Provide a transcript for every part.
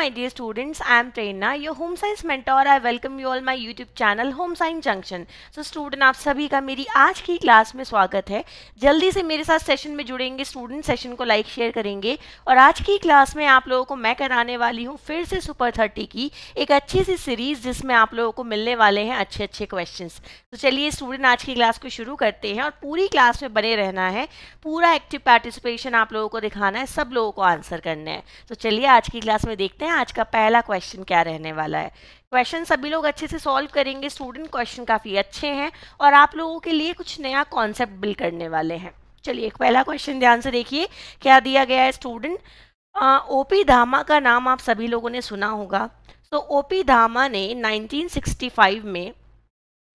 my dear students i am Prerna your home science mentor i welcome you all my youtube channel home science junction so student आप सभी का मेरी आज की class में स्वागत है जल्दी से मेरे साथ सेशन में जुड़ेंगे स्टूडेंट सेशन को लाइक शेयर करेंगे और आज की क्लास में आप लोगों को मैं कराने वाली हूँ फिर से सुपर थर्टी की एक अच्छी सी सीरीज जिसमें आप लोगों को मिलने वाले हैं अच्छे अच्छे क्वेश्चन तो चलिए स्टूडेंट आज की क्लास को शुरू करते हैं और पूरी क्लास में बने रहना है पूरा एक्टिव पार्टिसिपेशन आप लोगों को दिखाना है सब लोगों को आंसर करना है तो चलिए आज की क्लास में देखते हैं हैं आज का पहला क्वेश्चन क्या रहने वाला है क्वेश्चन सभी लोग अच्छे से सॉल्व करेंगे स्टूडेंट क्वेश्चन काफ़ी अच्छे हैं और आप लोगों के लिए कुछ नया कॉन्सेप्ट बिल करने वाले हैं चलिए पहला क्वेश्चन ध्यान से देखिए क्या दिया गया है स्टूडेंट ओपी धामा का नाम आप सभी लोगों ने सुना होगा तो ओपी धामा ने 1965 में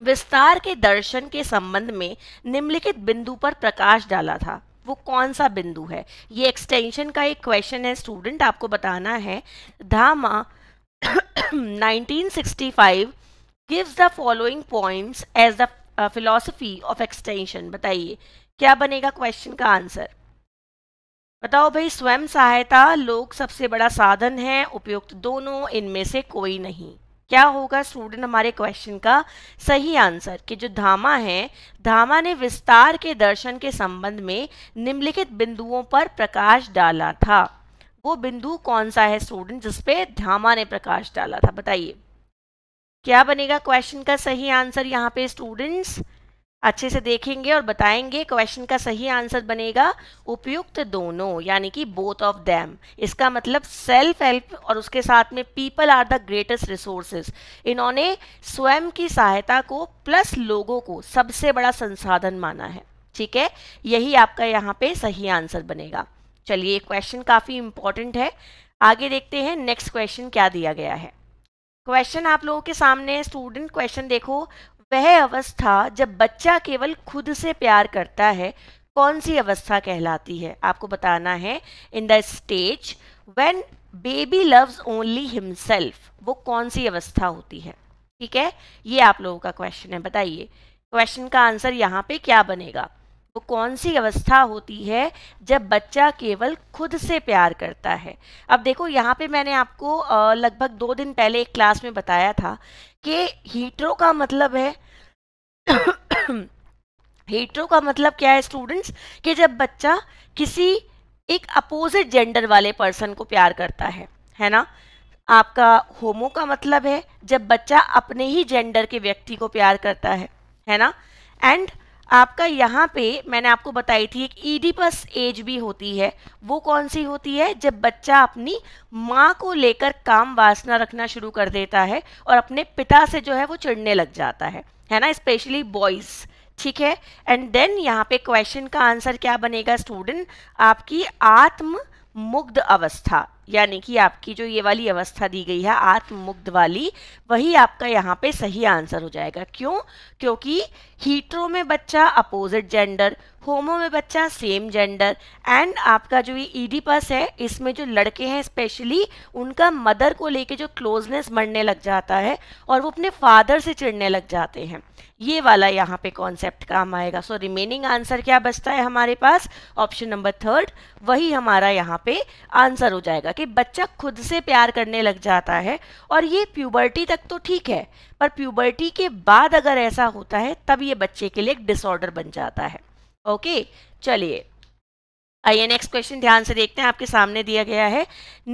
विस्तार के दर्शन के संबंध में निम्नलिखित बिंदु पर प्रकाश डाला था वो कौन सा बिंदु है ये एक्सटेंशन का एक क्वेश्चन है स्टूडेंट आपको बताना है Dhama 1965 gives the following points as the philosophy of extension बताइए क्या बनेगा क्वेश्चन का आंसर बताओ भाई स्वयं सहायता लोग सबसे बड़ा साधन है उपयुक्त दोनों इनमें से कोई नहीं क्या होगा स्टूडेंट हमारे क्वेश्चन का सही आंसर कि जो धामा है धामा ने विस्तार के दर्शन के संबंध में निम्नलिखित बिंदुओं पर प्रकाश डाला था वो बिंदु कौन सा है स्टूडेंट जिसपे धामा ने प्रकाश डाला था बताइए क्या बनेगा क्वेश्चन का सही आंसर यहाँ पे स्टूडेंट्स अच्छे से देखेंगे और बताएंगे क्वेश्चन का सही आंसर बनेगा उपयुक्त दोनों यानी कि बोथ ऑफ देम इसका मतलब सेल्फ हेल्प और उसके साथ में people are the greatest resources इन्होंने स्वयं की सहायता को प्लस लोगों को सबसे बड़ा संसाधन माना है ठीक है यही आपका यहाँ पे सही आंसर बनेगा चलिए क्वेश्चन काफ़ी इंपॉर्टेंट है आगे देखते हैं नेक्स्ट क्वेश्चन क्या दिया गया है क्वेश्चन आप लोगों के सामने स्टूडेंट क्वेश्चन देखो वह अवस्था जब बच्चा केवल खुद से प्यार करता है कौन सी अवस्था कहलाती है आपको बताना है in the stage when baby loves only himself वो कौन सी अवस्था होती है ठीक है ये आप लोगों का क्वेश्चन है बताइए क्वेश्चन का आंसर यहाँ पे क्या बनेगा वो तो कौन सी अवस्था होती है जब बच्चा केवल खुद से प्यार करता है अब देखो यहाँ पे मैंने आपको लगभग दो दिन पहले एक क्लास में बताया था कि हीटरो का मतलब है हीटरो का मतलब क्या है स्टूडेंट्स कि जब बच्चा किसी एक अपोजिट जेंडर वाले पर्सन को प्यार करता है है ना आपका होमो का मतलब है जब बच्चा अपने ही जेंडर के व्यक्ति को प्यार करता है है ना एंड आपका यहाँ पे मैंने आपको बताई थी एक ईडीपस एज भी होती है वो कौन सी होती है जब बच्चा अपनी माँ को लेकर काम वासना रखना शुरू कर देता है और अपने पिता से जो है वो चिड़ने लग जाता है है ना स्पेशली बॉयज़ ठीक है एंड देन यहाँ पे क्वेश्चन का आंसर क्या बनेगा स्टूडेंट आपकी आत्म मुग्ध अवस्था यानी कि आपकी जो ये वाली अवस्था दी गई है आत्ममुग्ध वाली वही आपका यहाँ पे सही आंसर हो जाएगा क्यों क्योंकि हीटरों में बच्चा अपोजिट जेंडर होमो में बच्चा सेम जेंडर एंड आपका जो ये ईडीपस पस है इसमें जो लड़के हैं स्पेशली उनका मदर को लेके जो क्लोजनेस बढ़ने लग जाता है और वो अपने फादर से चिड़ने लग जाते हैं ये वाला यहाँ पे कॉन्सेप्ट काम आएगा सो रिमेनिंग आंसर क्या बचता है हमारे पास ऑप्शन नंबर थर्ड वही हमारा यहाँ पे आंसर हो जाएगा कि बच्चा खुद से प्यार करने लग जाता है और ये प्यूबर्टी तक तो ठीक है पर प्यूबर्टी के बाद अगर ऐसा होता है तब ये बच्चे के लिए एक डिसऑर्डर बन जाता है ओके चलिए आइए नेक्स्ट क्वेश्चन ध्यान से देखते हैं आपके सामने दिया गया है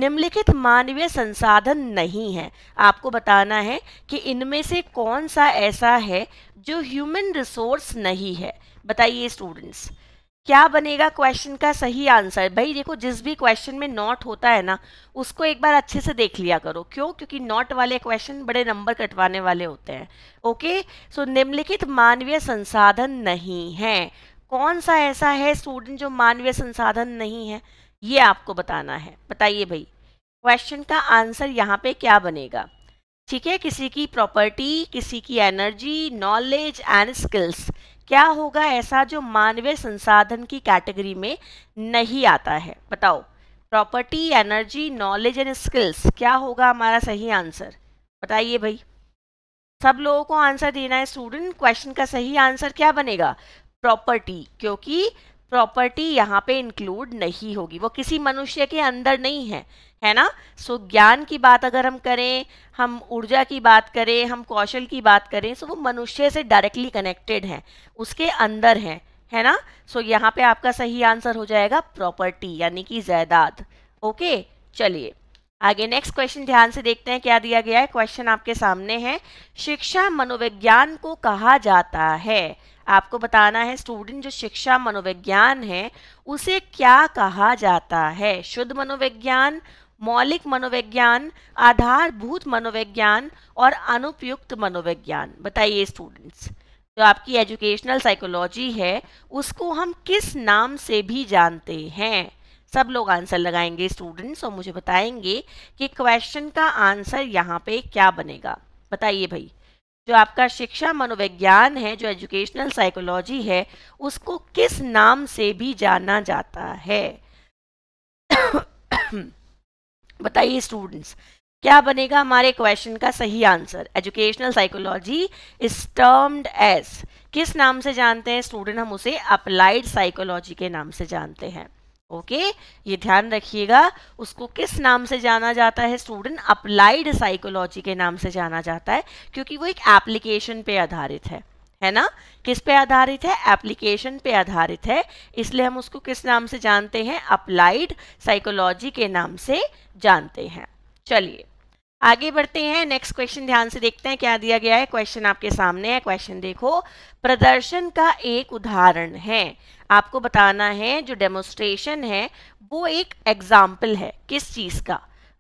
निम्नलिखित मानवीय संसाधन नहीं है आपको बताना है कि इनमें से कौन सा ऐसा है जो ह्यूमन रिसोर्स नहीं है बताइए स्टूडेंट्स क्या बनेगा क्वेश्चन का सही आंसर भाई देखो जिस भी क्वेश्चन में नॉट होता है ना उसको एक बार अच्छे से देख लिया करो क्यों क्योंकि नॉट वाले क्वेश्चन बड़े नंबर कटवाने वाले होते हैं ओके सो निम्नलिखित मानवीय संसाधन नहीं है कौन सा ऐसा है स्टूडेंट जो मानवीय संसाधन नहीं है ये आपको बताना है बताइए भाई क्वेश्चन का आंसर यहाँ पे क्या बनेगा ठीक है किसी की प्रॉपर्टी किसी की एनर्जी नॉलेज एंड स्किल्स क्या होगा ऐसा जो मानवीय संसाधन की कैटेगरी में नहीं आता है बताओ property energy knowledge and skills क्या होगा हमारा सही आंसर बताइए भाई सब लोगों को आंसर देना है स्टूडेंट क्वेश्चन का सही आंसर क्या बनेगा प्रॉपर्टी क्योंकि प्रॉपर्टी यहाँ पे इंक्लूड नहीं होगी वो किसी मनुष्य के अंदर नहीं है है ना सो so, ज्ञान की बात अगर हम करें हम ऊर्जा की बात करें हम कौशल की बात करें सो so वो मनुष्य से डायरेक्टली कनेक्टेड है उसके अंदर है है ना सो so, यहाँ पे आपका सही आंसर हो जाएगा प्रॉपर्टी यानी कि जायदाद ओके चलिए आगे नेक्स्ट क्वेश्चन ध्यान से देखते हैं क्या दिया गया है क्वेश्चन आपके सामने है शिक्षा मनोविज्ञान को कहा जाता है आपको बताना है स्टूडेंट जो शिक्षा मनोविज्ञान है उसे क्या कहा जाता है शुद्ध मनोविज्ञान मौलिक मनोविज्ञान आधारभूत मनोविज्ञान और अनुपयुक्त मनोविज्ञान बताइए स्टूडेंट्स जो आपकी एजुकेशनल साइकोलॉजी है उसको हम किस नाम से भी जानते हैं सब लोग आंसर लगाएंगे स्टूडेंट्स और मुझे बताएंगे कि क्वेश्चन का आंसर यहाँ पे क्या बनेगा बताइए भाई जो आपका शिक्षा मनोविज्ञान है जो एजुकेशनल साइकोलॉजी है उसको किस नाम से भी जाना जाता है बताइए स्टूडेंट्स क्या बनेगा हमारे क्वेश्चन का सही answer educational psychology is termed as किस नाम से जानते हैं स्टूडेंट हम उसे अप्लाइड साइकोलॉजी के नाम से जानते हैं ओके ये ध्यान रखिएगा उसको किस नाम से जाना जाता है स्टूडेंट अप्लाइड साइकोलॉजी के नाम से जाना जाता है क्योंकि वो एक एप्लीकेशन पे आधारित है है ना किस पे आधारित है एप्लीकेशन पे आधारित है इसलिए हम उसको किस नाम से जानते हैं अप्लाइड साइकोलॉजी के नाम से जानते हैं चलिए आगे बढ़ते हैं नेक्स्ट क्वेश्चन ध्यान से देखते हैं क्या दिया गया है क्वेश्चन आपके सामने है क्वेश्चन देखो प्रदर्शन का एक उदाहरण है आपको बताना है जो डेमोस्ट्रेशन है वो एक एग्जाम्पल है किस चीज़ का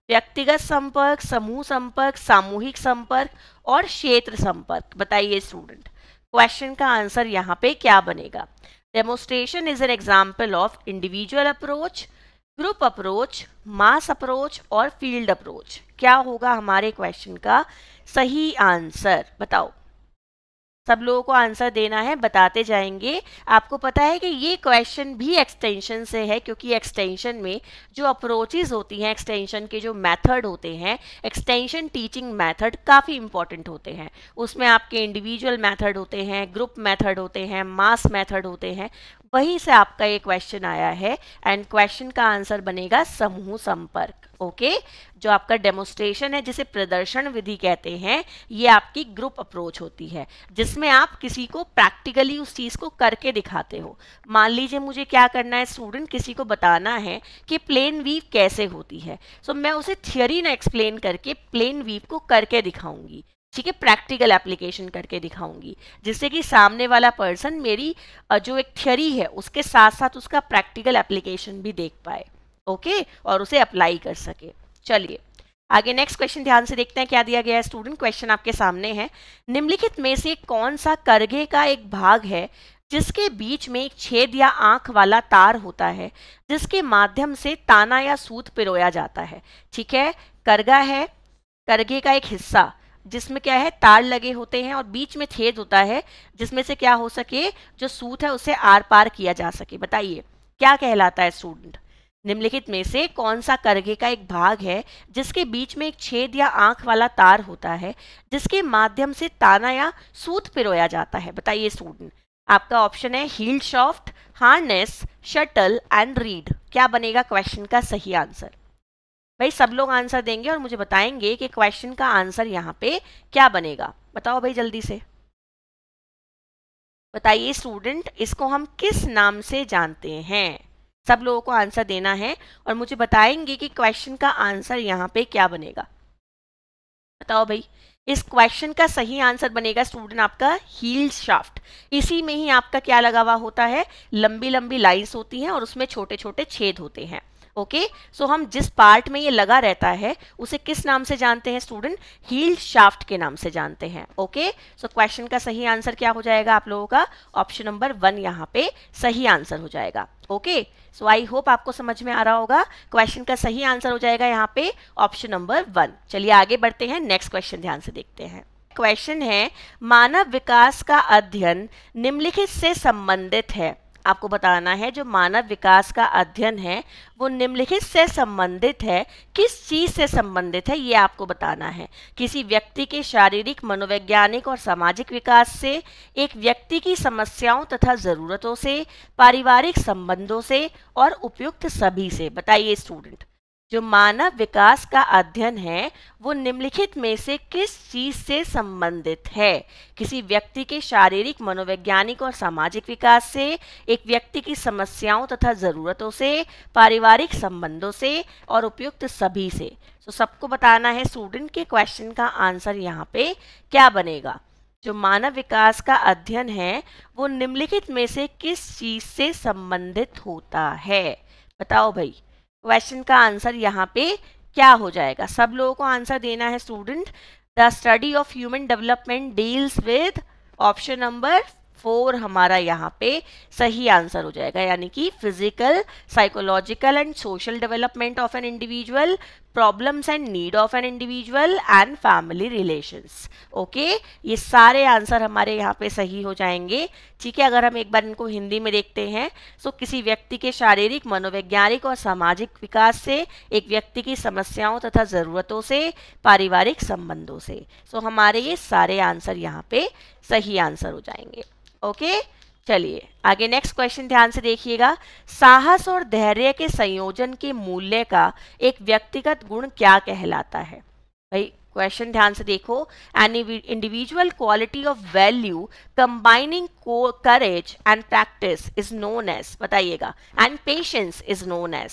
व्यक्तिगत संपर्क समूह संपर्क सामूहिक संपर्क और क्षेत्र संपर्क बताइए स्टूडेंट क्वेश्चन का आंसर यहाँ पे क्या बनेगा demonstration is an example of individual approach group approach mass approach और फील्ड अप्रोच क्या होगा हमारे क्वेश्चन का सही आंसर बताओ सब लोगों को आंसर देना है बताते जाएंगे आपको पता है कि ये क्वेश्चन भी एक्सटेंशन से है क्योंकि एक्सटेंशन में जो अप्रोचेज होती हैं एक्सटेंशन के जो मेथड होते हैं एक्सटेंशन टीचिंग मेथड काफ़ी इंपॉर्टेंट होते हैं उसमें आपके इंडिविजुअल मेथड होते हैं ग्रुप मेथड होते हैं मास मेथड होते हैं वहीं से आपका एक क्वेश्चन आया है एंड क्वेश्चन का आंसर बनेगा समूह संपर्क ओके जो आपका डेमोस्ट्रेशन है जिसे प्रदर्शन विधि कहते हैं ये आपकी ग्रुप अप्रोच होती है जिसमें आप किसी को प्रैक्टिकली उस चीज़ को करके दिखाते हो मान लीजिए मुझे क्या करना है स्टूडेंट किसी को बताना है कि प्लेन वीव कैसे होती है सो so, मैं उसे थियोरी ना एक्सप्लेन करके प्लेन वीव को करके दिखाऊंगी ठीक है प्रैक्टिकल एप्लीकेशन करके दिखाऊंगी जिससे कि सामने वाला पर्सन मेरी जो एक थियरी है उसके साथ साथ उसका प्रैक्टिकल एप्लीकेशन भी देख पाए ओके और उसे अप्लाई कर सके चलिए आगे नेक्स्ट क्वेश्चन ध्यान से देखते हैं क्या दिया गया है स्टूडेंट क्वेश्चन आपके सामने है निम्नलिखित में से कौन सा करघे का एक भाग है जिसके बीच में एक छेद या आंख वाला तार होता है जिसके माध्यम से ताना या सूत पिरोया जाता है ठीक है करगा है करघे का एक हिस्सा जिसमें क्या है तार लगे होते हैं और बीच में छेद होता है जिसमें से क्या हो सके जो सूत है उसे आर पार किया जा सके बताइए क्या कहलाता है स्टूडेंट निम्नलिखित में से कौन सा करघे का एक भाग है जिसके बीच में एक छेद या आंख वाला तार होता है जिसके माध्यम से ताना या सूत पिरोया जाता है बताइए स्टूडेंट आपका ऑप्शन है heel shaft harness shuttle and reed क्या बनेगा क्वेश्चन का सही आंसर भाई सब लोग आंसर देंगे और मुझे बताएंगे कि क्वेश्चन का आंसर यहाँ पे क्या बनेगा बताओ भाई जल्दी से बताइए स्टूडेंट इसको हम किस नाम से जानते हैं सब लोगों को आंसर देना है और मुझे बताएंगे कि क्वेश्चन का आंसर यहाँ पे क्या बनेगा बताओ भाई इस क्वेश्चन का सही आंसर बनेगा स्टूडेंट आपका हील शाफ्ट इसी में ही आपका क्या लगा हुआ होता है लंबी लंबी लाइन्स होती हैं और उसमें छोटे छोटे छेद होते हैं ओके सो हम जिस पार्ट में ये लगा रहता है उसे किस नाम से जानते हैं स्टूडेंट हील शाफ्ट के नाम से जानते हैं ओके सो क्वेश्चन का सही आंसर क्या हो जाएगा आप लोगों का ऑप्शन नंबर वन यहाँ पे सही आंसर हो जाएगा ओके सो आई होप आपको समझ में आ रहा होगा क्वेश्चन का सही आंसर हो जाएगा यहाँ पे ऑप्शन नंबर वन चलिए आगे बढ़ते हैं नेक्स्ट क्वेश्चन ध्यान से देखते हैं क्वेश्चन है मानव विकास का अध्ययन निम्नलिखित से संबंधित है आपको बताना है जो मानव विकास का अध्ययन है वो निम्नलिखित से संबंधित है किस चीज़ से संबंधित है ये आपको बताना है किसी व्यक्ति के शारीरिक मनोवैज्ञानिक और सामाजिक विकास से एक व्यक्ति की समस्याओं तथा ज़रूरतों से पारिवारिक संबंधों से और उपयुक्त सभी से बताइए स्टूडेंट जो मानव विकास का अध्ययन है वो निम्नलिखित में से किस चीज से संबंधित है किसी व्यक्ति के शारीरिक मनोवैज्ञानिक और सामाजिक विकास से एक व्यक्ति की समस्याओं तथा ज़रूरतों से पारिवारिक संबंधों से और उपयुक्त सभी से तो सबको बताना है स्टूडेंट के क्वेश्चन का आंसर यहाँ पे क्या बनेगा जो मानव विकास का अध्ययन है वो निम्नलिखित में से किस चीज़ से संबंधित होता है बताओ भाई क्वेश्चन का आंसर यहाँ पे क्या हो जाएगा सब लोगों को आंसर देना है student the study of human development deals with option number four हमारा यहाँ पे सही आंसर हो जाएगा यानी कि physical psychological and social development of an individual problems and need of an individual and family relations okay ये सारे आंसर हमारे यहाँ पे सही हो जाएंगे ठीक है अगर हम एक बार इनको हिंदी में देखते हैं तो किसी व्यक्ति के शारीरिक मनोवैज्ञानिक और सामाजिक विकास से एक व्यक्ति की समस्याओं तथा ज़रूरतों से पारिवारिक संबंधों से सो तो हमारे ये सारे आंसर यहाँ पे सही आंसर हो जाएंगे ओके okay? चलिए आगे नेक्स्ट क्वेश्चन ध्यान से देखिएगा साहस और धैर्य के संयोजन के मूल्य का एक व्यक्तिगत गुण क्या कहलाता है भाई क्वेश्चन ध्यान से देखो an individual quality of value combining courage and practice is known as बताइएगा and patience is known as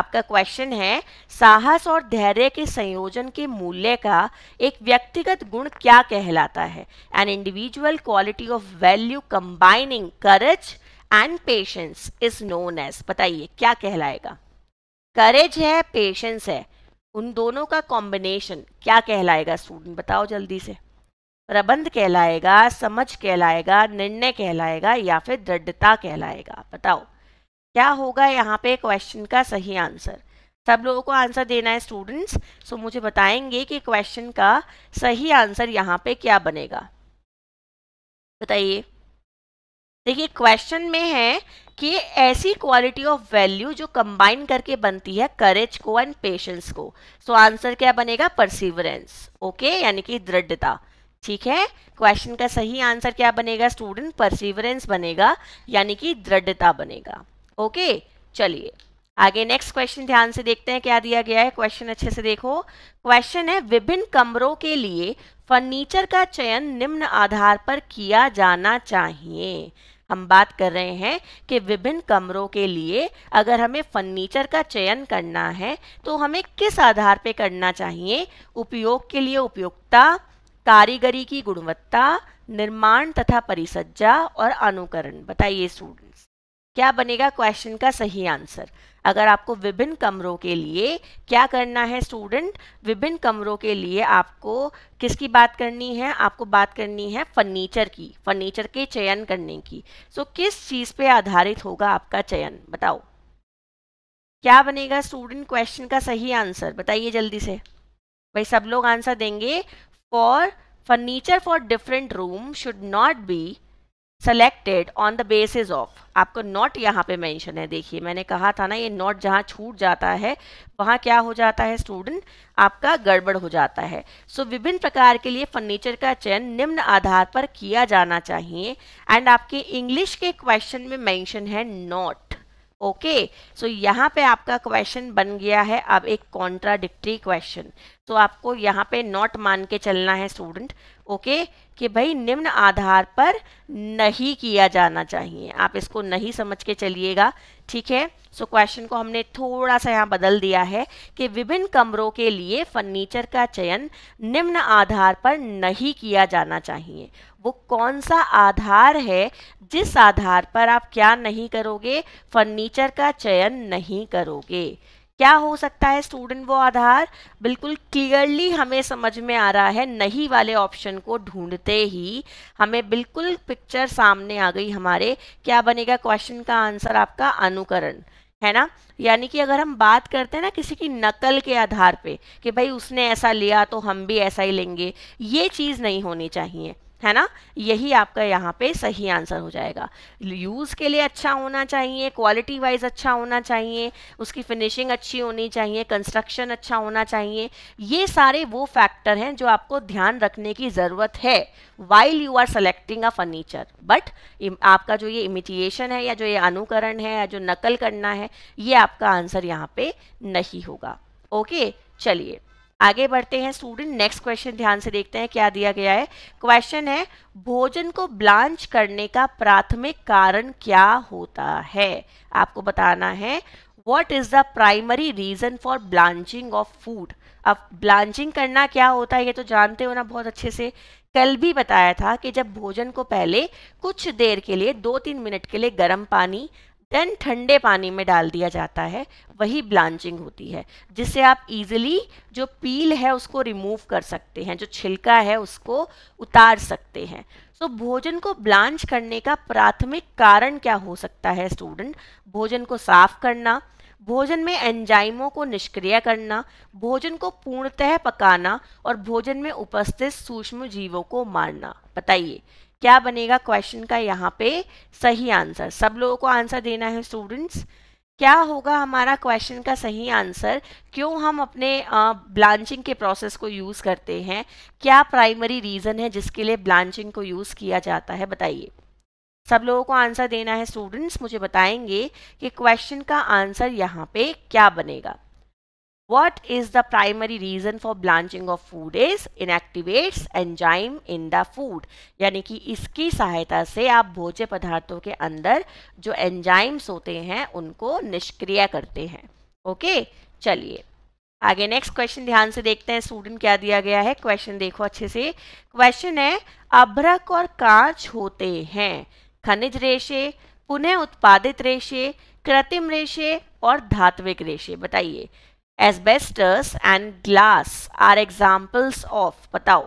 आपका क्वेश्चन है साहस और धैर्य के संयोजन के मूल्य का एक व्यक्तिगत गुण क्या कहलाता है an individual quality of value combining courage and patience is known as बताइए क्या कहलाएगा करेज है पेशेंस है उन दोनों का कॉम्बिनेशन क्या कहलाएगा स्टूडेंट बताओ जल्दी से प्रबंध कहलाएगा समझ कहलाएगा निर्णय कहलाएगा या फिर दृढ़ता कहलाएगा बताओ क्या होगा यहाँ पे क्वेश्चन का सही आंसर सब लोगों को आंसर देना है स्टूडेंट्स सो मुझे बताएंगे कि क्वेश्चन का सही आंसर यहाँ पे क्या बनेगा बताइए देखिए क्वेश्चन में है कि ऐसी क्वालिटी ऑफ वैल्यू जो कंबाइन करके बनती है करेज को एंड पेशेंस को सो so, आंसर क्या बनेगा परसिवरेंस ओके यानी कि दृढ़ता ठीक है क्वेश्चन का सही आंसर क्या बनेगा स्टूडेंट परसिवरेंस बनेगा यानी कि दृढ़ता बनेगा ओके चलिए आगे नेक्स्ट क्वेश्चन ध्यान से देखते हैं क्या दिया गया है क्वेश्चन अच्छे से देखो क्वेश्चन है विभिन्न कमरों के लिए फर्नीचर का चयन निम्न आधार पर किया जाना चाहिए हम बात कर रहे हैं कि विभिन्न कमरों के लिए अगर हमें फर्नीचर का चयन करना है तो हमें किस आधार पर करना चाहिए उपयोग के लिए उपयोगता कारीगरी की गुणवत्ता निर्माण तथा परिसज्जा और अनुकरण बताइए स्टूडेंट्स क्या बनेगा क्वेश्चन का सही आंसर अगर आपको विभिन्न कमरों के लिए क्या करना है स्टूडेंट विभिन्न कमरों के लिए आपको किसकी बात करनी है आपको बात करनी है फर्नीचर की फर्नीचर के चयन करने की सो so, किस चीज़ पे आधारित होगा आपका चयन बताओ क्या बनेगा स्टूडेंट क्वेश्चन का सही आंसर बताइए जल्दी से भाई सब लोग आंसर देंगे for furniture for different room should not be selected on the basis of आपको नॉट यहाँ पे मेंशन है देखिए मैंने कहा था ना ये नॉट जहाँ छूट जाता है वहाँ क्या हो जाता है स्टूडेंट आपका गड़बड़ हो जाता है सो so, विभिन्न प्रकार के लिए फर्नीचर का चयन निम्न आधार पर किया जाना चाहिए एंड आपके इंग्लिश के क्वेश्चन में मेंशन है नॉट ओके सो यहाँ पे आपका क्वेश्चन बन गया है अब एक कॉन्ट्राडिक्टी क्वेश्चन तो आपको यहाँ पे नॉट मान के चलना है स्टूडेंट ओके कि भाई निम्न आधार पर नहीं किया जाना चाहिए आप इसको नहीं समझ के चलिएगा ठीक है सो so, क्वेश्चन को हमने थोड़ा सा यहाँ बदल दिया है कि विभिन्न कमरों के लिए फर्नीचर का चयन निम्न आधार पर नहीं किया जाना चाहिए वो कौन सा आधार है जिस आधार पर आप क्या नहीं करोगे फर्नीचर का चयन नहीं करोगे क्या हो सकता है स्टूडेंट वो आधार बिल्कुल क्लियरली हमें समझ में आ रहा है नहीं वाले ऑप्शन को ढूंढते ही हमें बिल्कुल पिक्चर सामने आ गई हमारे क्या बनेगा क्वेश्चन का आंसर आपका अनुकरण है ना यानी कि अगर हम बात करते हैं ना किसी की नकल के आधार पे कि भाई उसने ऐसा लिया तो हम भी ऐसा ही लेंगे ये चीज़ नहीं होनी चाहिए है ना यही आपका यहाँ पे सही आंसर हो जाएगा यूज़ के लिए अच्छा होना चाहिए क्वालिटी वाइज अच्छा होना चाहिए उसकी फिनिशिंग अच्छी होनी चाहिए कंस्ट्रक्शन अच्छा होना चाहिए ये सारे वो फैक्टर हैं जो आपको ध्यान रखने की ज़रूरत है while you are selecting a furniture but आपका जो ये इमिटिएशन है या जो ये अनुकरण है या जो नकल करना है ये आपका आंसर यहाँ पे नहीं होगा ओके चलिए आगे बढ़ते हैं स्टूडेंट नेक्स्ट क्वेश्चन ध्यान से देखते हैं क्या दिया गया है क्वेश्चन है भोजन को ब्लांच करने का प्राथमिक कारण क्या होता है आपको बताना है what is the primary reason for blanching of food अब ब्लांचिंग करना क्या होता है ये तो जानते हो ना बहुत अच्छे से कल भी बताया था कि जब भोजन को पहले कुछ देर के लिए दो तीन मिनट के लिए गर्म पानी देन ठंडे पानी में डाल दिया जाता है वही ब्लांचिंग होती है जिससे आप इजिली जो पील है उसको रिमूव कर सकते हैं जो छिलका है उसको उतार सकते हैं सो so, भोजन को ब्लांच करने का प्राथमिक कारण क्या हो सकता है स्टूडेंट भोजन को साफ करना भोजन में एंजाइमों को निष्क्रिय करना भोजन को पूर्णतः पकाना और भोजन में उपस्थित सूक्ष्म जीवों को मारना बताइए क्या बनेगा क्वेश्चन का यहाँ पे सही आंसर सब लोगों को आंसर देना है स्टूडेंट्स क्या होगा हमारा क्वेश्चन का सही आंसर क्यों हम अपने ब्लांचिंग के प्रोसेस को यूज़ करते हैं क्या प्राइमरी रीज़न है जिसके लिए ब्लांचिंग को यूज़ किया जाता है बताइए सब लोगों को आंसर देना है स्टूडेंट्स मुझे बताएंगे कि क्वेश्चन का आंसर यहाँ पे क्या बनेगा what is the primary reason for blanching of food is inactivates enzyme in the food यानी कि इसकी सहायता से आप भोज्य पदार्थों के अंदर जो एंजाइम्स होते हैं उनको निष्क्रिय करते हैं ओके चलिए आगे नेक्स्ट क्वेश्चन ध्यान से देखते हैं स्टूडेंट क्या दिया गया है क्वेश्चन देखो अच्छे से क्वेश्चन है अभ्रक और कांच होते हैं खनिज रेशे पुनः उत्पादित रेशे कृत्रिम रेशे और धात्विक रेशे बताइए asbestos and glass are examples of बताओ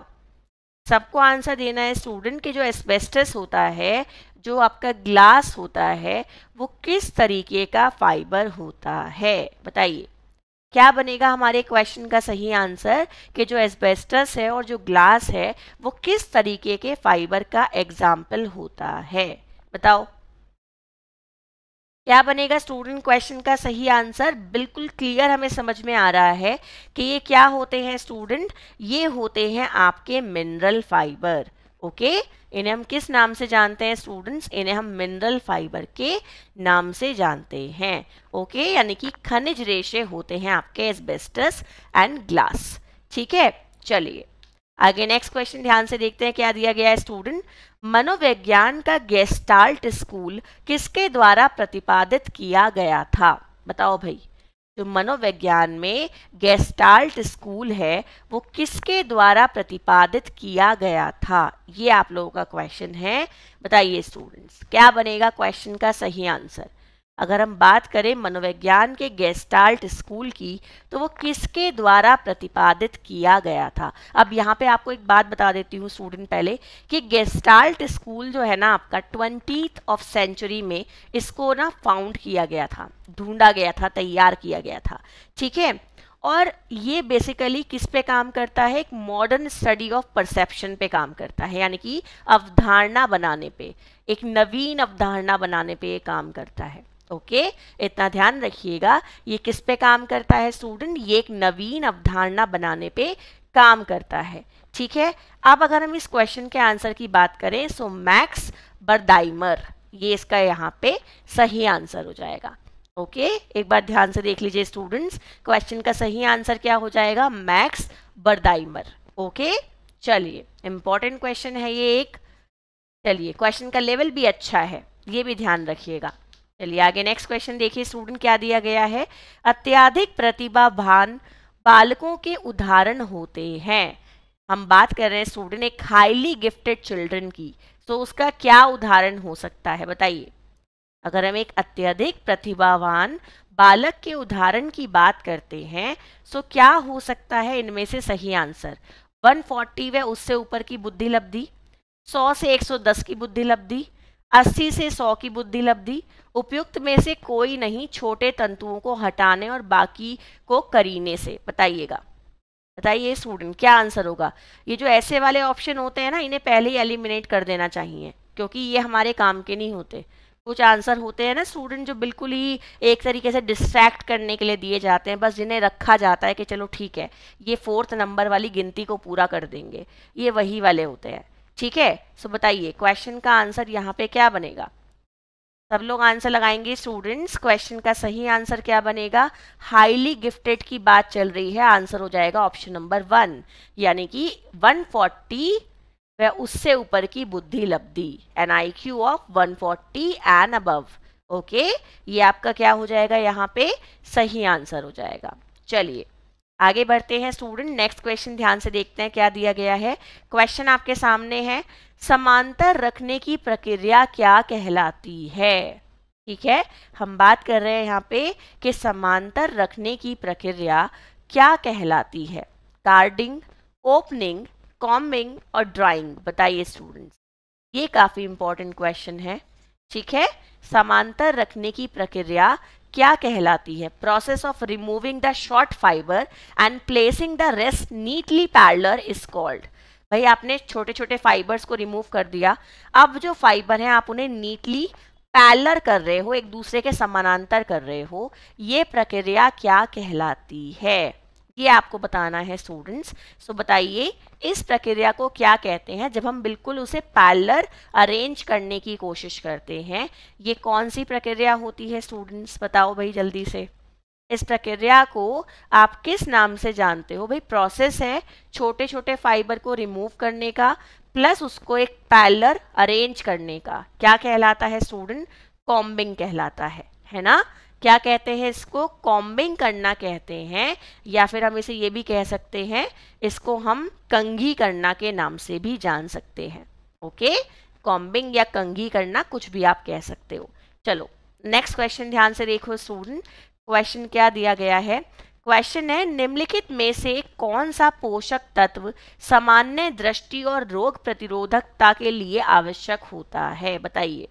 सबको आंसर देना है स्टूडेंट के जो एसबेस्टस होता है जो आपका ग्लास होता है वो किस तरीके का फाइबर होता है बताइए क्या बनेगा हमारे क्वेश्चन का सही आंसर कि जो एस्बेस्टस है और जो ग्लास है वो किस तरीके के फाइबर का एग्जाम्पल होता है बताओ क्या बनेगा स्टूडेंट क्वेश्चन का सही आंसर बिल्कुल क्लियर हमें समझ में आ रहा है कि ये क्या होते हैं स्टूडेंट ये होते हैं आपके मिनरल फाइबर ओके इन्हें हम किस नाम से जानते हैं स्टूडेंट्स इन्हें हम मिनरल फाइबर के नाम से जानते हैं ओके यानी कि खनिज रेशे होते हैं आपके एस्बेस्टस एंड ग्लास ठीक है चलिए आगे नेक्स्ट क्वेश्चन ध्यान से देखते हैं क्या दिया गया है स्टूडेंट मनोविज्ञान का गेस्टाल्ट स्कूल किसके द्वारा प्रतिपादित किया गया था बताओ भाई जो मनोविज्ञान में गेस्टाल्ट स्कूल है वो किसके द्वारा प्रतिपादित किया गया था ये आप लोगों का क्वेश्चन है बताइए स्टूडेंट्स क्या बनेगा क्वेश्चन का सही आंसर अगर हम बात करें मनोविज्ञान के गेस्टाल्ट स्कूल की तो वो किसके द्वारा प्रतिपादित किया गया था अब यहाँ पे आपको एक बात बता देती हूँ स्टूडेंट पहले कि गेस्टाल्ट स्कूल जो है ना आपका ट्वेंटी ऑफ सेंचुरी में इसको ना फाउंड किया गया था ढूंढा गया था तैयार किया गया था ठीक है और ये बेसिकली किस पे काम करता है एक मॉडर्न स्टडी ऑफ परसेप्शन पे काम करता है यानी कि अवधारणा बनाने पे एक नवीन अवधारणा बनाने पे ये काम करता है ओके इतना ध्यान रखिएगा ये किस पे काम करता है स्टूडेंट ये एक नवीन अवधारणा बनाने पे काम करता है ठीक है अब अगर हम इस क्वेश्चन के आंसर की बात करें सो मैक्स बर्दाइमर ये इसका यहाँ पे सही आंसर हो जाएगा ओके okay? एक बार ध्यान से देख लीजिए स्टूडेंट्स क्वेश्चन का सही आंसर क्या हो जाएगा मैक्स बर्दाइमर ओके चलिए इंपॉर्टेंट क्वेश्चन है ये एक चलिए क्वेश्चन का लेवल भी अच्छा है ये भी ध्यान रखिएगा चलिए आगे नेक्स्ट क्वेश्चन देखिए स्टूडेंट क्या दिया गया है अत्याधिक प्रतिभावान बालकों के उदाहरण होते हैं हम बात कर रहे हैं स्टूडेंट एक हाईली गिफ्टेड चिल्ड्रन की तो उसका क्या उदाहरण हो सकता है बताइए अगर हम एक अत्यधिक प्रतिभावान बालक के उदाहरण की बात करते हैं तो क्या हो सकता है इनमें से सही आंसर 140 व उससे ऊपर की बुद्धि लब्धि 100 से 110 की बुद्धि लब्धि अस्सी से सौ की बुद्धि लब्धि उपयुक्त में से कोई नहीं छोटे तंतुओं को हटाने और बाकी को करीने से बताइएगा बताइए स्टूडेंट क्या आंसर होगा ये जो ऐसे वाले ऑप्शन होते हैं ना इन्हें पहले ही एलिमिनेट कर देना चाहिए क्योंकि ये हमारे काम के नहीं होते कुछ आंसर होते हैं ना स्टूडेंट जो बिल्कुल ही एक तरीके से डिस्ट्रैक्ट करने के लिए दिए जाते हैं बस जिन्हें रखा जाता है कि चलो ठीक है ये फोर्थ नंबर वाली गिनती को पूरा कर देंगे ये वही वाले होते हैं ठीक है सो बताइए क्वेश्चन का आंसर यहाँ पे क्या बनेगा सब लोग आंसर लगाएंगे स्टूडेंट्स क्वेश्चन का सही आंसर क्या बनेगा हाईली गिफ्टेड की बात चल रही है आंसर हो जाएगा ऑप्शन नंबर वन यानी कि 140 व उससे ऊपर की बुद्धि लब्धि an I Q of forty and above okay ये आपका क्या हो जाएगा यहाँ पे सही आंसर हो जाएगा चलिए आगे बढ़ते हैं स्टूडेंट नेक्स्ट क्वेश्चन ध्यान से देखते हैं क्या दिया गया है क्वेश्चन आपके सामने है समांतर रखने की प्रक्रिया क्या कहलाती है ठीक है हम बात कर रहे हैं यहाँ पे कि समांतर रखने की प्रक्रिया क्या कहलाती है कार्डिंग ओपनिंग कॉमिंग और ड्राइंग बताइए स्टूडेंट्स ये काफ़ी इंपॉर्टेंट क्वेश्चन है ठीक है समांतर रखने की प्रक्रिया क्या कहलाती है process of removing the short fiber and placing the rest neatly parallel is called भाई आपने छोटे छोटे फाइबर्स को रिमूव कर दिया अब जो फाइबर हैं आप उन्हें नीटली पैलर कर रहे हो एक दूसरे के समानांतर कर रहे हो ये प्रक्रिया क्या कहलाती है ये आपको बताना है स्टूडेंट्स सो बताइए इस प्रक्रिया को क्या कहते हैं जब हम बिल्कुल उसे पैलर अरेंज करने की कोशिश करते हैं ये कौन सी प्रक्रिया होती है स्टूडेंट्स बताओ भाई जल्दी से इस प्रक्रिया को आप किस नाम से जानते हो भाई प्रोसेस है छोटे छोटे फाइबर को रिमूव करने का प्लस उसको एक पैलर अरेंज करने का क्या कहलाता है स्टूडेंट कॉम्बिंग कहलाता है है ना क्या कहते हैं इसको कॉम्बिंग करना कहते हैं या फिर हम इसे ये भी कह सकते हैं इसको हम कंघी करना के नाम से भी जान सकते हैं ओके कॉम्बिंग या कंघी करना कुछ भी आप कह सकते हो चलो नेक्स्ट क्वेश्चन ध्यान से देखो स्टूडेंट क्वेश्चन क्या दिया गया है क्वेश्चन है निम्नलिखित में से कौन सा पोषक तत्व सामान्य दृष्टि और रोग प्रतिरोधकता के लिए आवश्यक होता है बताइए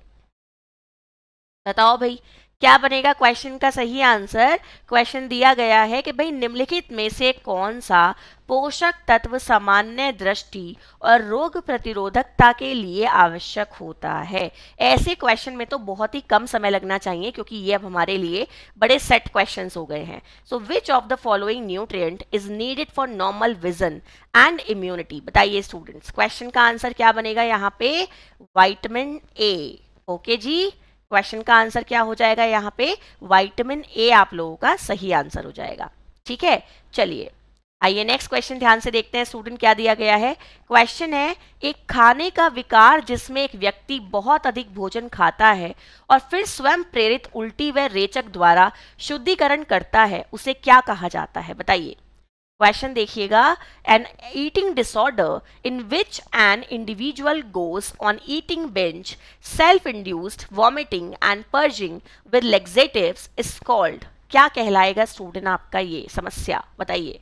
बताओ भाई क्या बनेगा क्वेश्चन का सही आंसर क्वेश्चन दिया गया है कि भाई निम्नलिखित में से कौन सा पोषक तत्व सामान्य दृष्टि और रोग प्रतिरोधकता के लिए आवश्यक होता है ऐसे क्वेश्चन में तो बहुत ही कम समय लगना चाहिए क्योंकि ये अब हमारे लिए बड़े सेट क्वेश्चन हो गए हैं so which of the following nutrient is needed for normal vision and immunity बताइए स्टूडेंट्स क्वेश्चन का आंसर क्या बनेगा यहाँ पे वाइटमिन ए ओके जी क्वेश्चन का आंसर क्या हो जाएगा यहाँ पे वाइटमिन ए आप लोगों का सही आंसर हो जाएगा ठीक है चलिए आइए नेक्स्ट क्वेश्चन ध्यान से देखते हैं स्टूडेंट क्या दिया गया है क्वेश्चन है एक खाने का विकार जिसमें एक व्यक्ति बहुत अधिक भोजन खाता है और फिर स्वयं प्रेरित उल्टी व रेचक द्वारा शुद्धिकरण करता है उसे क्या कहा जाता है बताइए क्वेश्चन देखिएगा an eating disorder in which an individual goes on eating binge self induced vomiting and purging with laxatives is called क्या कहलाएगा स्टूडेंट आपका ये समस्या बताइए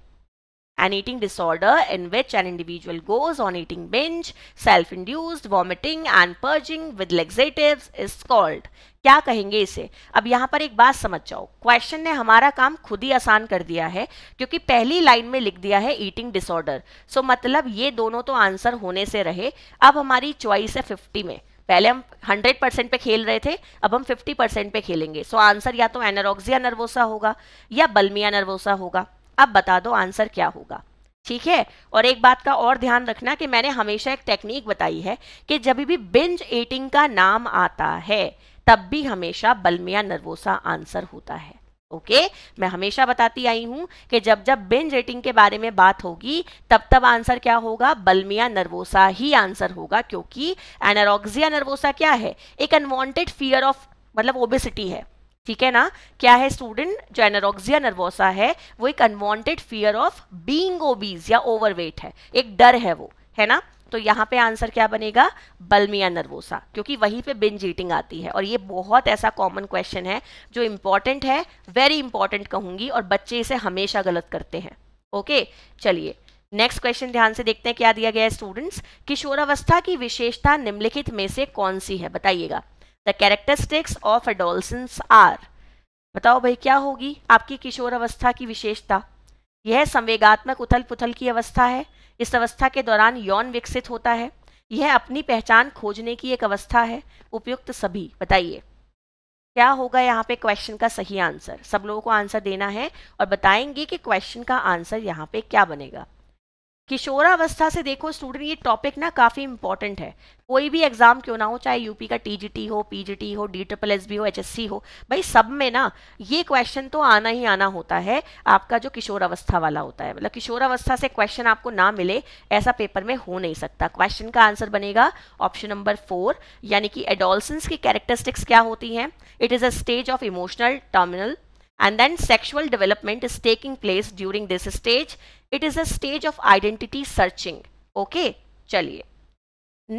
an eating disorder in which an individual goes on eating binge, self-induced vomiting and purging with laxatives is called. क्या कहेंगे इसे अब यहाँ पर एक बात समझ जाओ क्वेश्चन ने हमारा काम खुद ही आसान कर दिया है क्योंकि पहली लाइन में लिख दिया है ईटिंग डिसऑर्डर सो मतलब ये दोनों तो आंसर होने से रहे अब हमारी चॉइस है फिफ्टी में पहले हम 100 परसेंट पे खेल रहे थे अब हम 50 परसेंट पे खेलेंगे सो so, आंसर या तो एनरोक्सिया नर्वोसा होगा या बल्मिया नर्वोसा होगा अब बता दो आंसर क्या होगा ठीक है और एक बात का और ध्यान रखना कि मैंने हमेशा एक टेक्निक बताई है कि जब भी बिंज एटिंग का नाम आता है तब भी हमेशा बलमिया नर्वोसा आंसर होता है ओके okay? मैं हमेशा बताती आई हूं कि जब जब बिन रेटिंग के बारे में बात होगी तब तब आंसर क्या होगा बलमिया नर्वोसा ही आंसर होगा क्योंकि एनारोक्सिया नर्वोसा क्या है एक अनवांटेड फियर ऑफ मतलब ओबेसिटी है ठीक है ना क्या है स्टूडेंट जो एनारोक्सिया नर्वोसा है वो एक unwanted fear of being obese या ओवरवेट है एक डर है वो है ना तो यहाँ पे आंसर क्या बनेगा बल्मिया नर्वोसा क्योंकि वहीं पे बिंज ईटिंग आती है और ये बहुत ऐसा कॉमन क्वेश्चन है जो इम्पॉर्टेंट है वेरी इंपॉर्टेंट कहूँगी और बच्चे इसे हमेशा गलत करते हैं ओके चलिए नेक्स्ट क्वेश्चन ध्यान से देखते हैं क्या दिया गया है स्टूडेंट्स किशोरावस्था की विशेषता निम्नलिखित में से कौन सी है बताइएगा the characteristics of adolescence are बताओ भाई क्या होगी आपकी किशोर अवस्था की विशेषता यह संवेगात्मक उथल पुथल की अवस्था है इस अवस्था के दौरान यौन विकसित होता है यह अपनी पहचान खोजने की एक अवस्था है उपयुक्त सभी बताइए क्या होगा यहाँ पे क्वेश्चन का सही आंसर सब लोगों को आंसर देना है और बताएंगे कि क्वेश्चन का आंसर यहाँ पे क्या बनेगा किशोरावस्था से देखो स्टूडेंट ये टॉपिक ना काफ़ी इंपॉर्टेंट है कोई भी एग्ज़ाम क्यों ना हो चाहे यूपी का टीजीटी हो पीजीटी हो डी ट्रिपल एस बी हो एचएससी हो भाई सब में ना ये क्वेश्चन तो आना ही आना होता है आपका जो किशोरावस्था वाला होता है मतलब किशोरावस्था से क्वेश्चन आपको ना मिले ऐसा पेपर में हो नहीं सकता क्वेश्चन का आंसर बनेगा ऑप्शन नंबर फोर यानी कि एडोलसेंस की कैरेक्टरिस्टिक्स क्या होती हैं it is a stage of emotional turmoil and then sexual development is taking place during this stage it is a stage of identity searching okay चलिए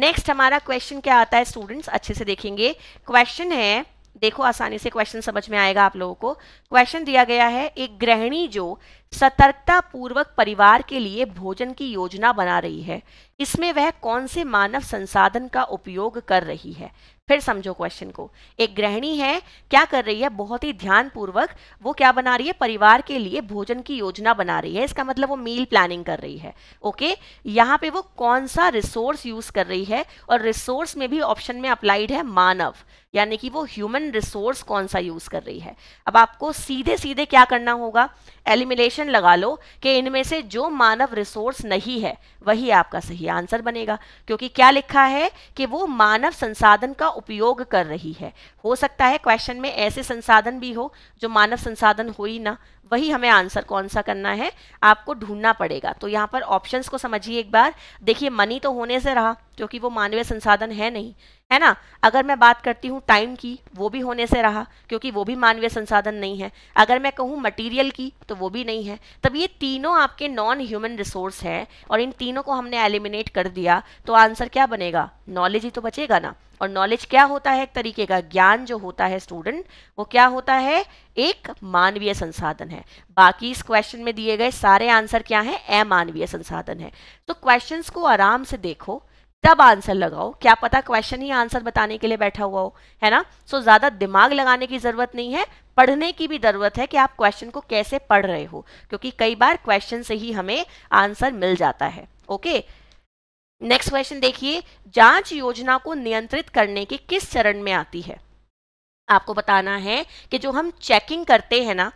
next हमारा question क्या आता है स्टूडेंट्स अच्छे से देखेंगे क्वेश्चन है देखो आसानी से क्वेश्चन समझ में आएगा आप लोगों को क्वेश्चन दिया गया है एक गृहिणी जो सतर्कता पूर्वक परिवार के लिए भोजन की योजना बना रही है इसमें वह कौन से मानव संसाधन का उपयोग कर रही है फिर समझो क्वेश्चन को एक गृहिणी है क्या कर रही है बहुत ही ध्यान पूर्वक वो क्या बना रही है परिवार के लिए भोजन की योजना बना रही है इसका मतलब वो मील प्लानिंग कर रही है ओके यहाँ पे वो कौन सा रिसोर्स यूज कर रही है और रिसोर्स में भी ऑप्शन में अप्लाइड है मानव यानी कि वो ह्यूमन रिसोर्स कौन सा यूज कर रही है अब आपको सीधे सीधे क्या करना होगा एलिमिनेशन क्वेश्चन लगा लो कि इनमें से जो मानव रिसोर्स नहीं है वही आपका सही आंसर बनेगा क्योंकि क्या लिखा है कि वो मानव संसाधन का उपयोग कर रही है हो सकता है क्वेश्चन में ऐसे संसाधन भी हो जो मानव संसाधन हो ही ना वही हमें आंसर कौन सा करना है आपको ढूंढना पड़ेगा तो यहाँ पर ऑप्शंस को समझिए एक बार देखिए मनी तो होने से रहा क्योंकि वो मानवीय संसाधन है नहीं है ना अगर मैं बात करती हूँ टाइम की वो भी होने से रहा क्योंकि वो भी मानवीय संसाधन नहीं है अगर मैं कहूँ मटेरियल की तो वो भी नहीं है तब ये तीनों आपके नॉन ह्यूमन रिसोर्स हैं और इन तीनों को हमने एलिमिनेट कर दिया तो आंसर क्या बनेगा नॉलेज ही तो बचेगा ना और नॉलेज क्या होता है एक तरीके का ज्ञान जो होता है स्टूडेंट वो क्या होता है एक मानवीय संसाधन है बाकी इस क्वेश्चन में दिए गए सारे आंसर क्या है अमानवीय संसाधन है तो क्वेश्चन को आराम से देखो तब आंसर लगाओ क्या पता क्वेश्चन ही आंसर बताने के लिए बैठा हुआ हो है ना सो so, ज़्यादा दिमाग लगाने की ज़रूरत नहीं है पढ़ने की भी ज़रूरत है कि आप क्वेश्चन को कैसे पढ़ रहे हो क्योंकि कई बार क्वेश्चन से ही हमें आंसर मिल जाता है ओके okay? नेक्स्ट क्वेश्चन देखिए जांच योजना को नियंत्रित करने के किस चरण में आती है आपको बताना है कि जो हम चेकिंग करते हैं ना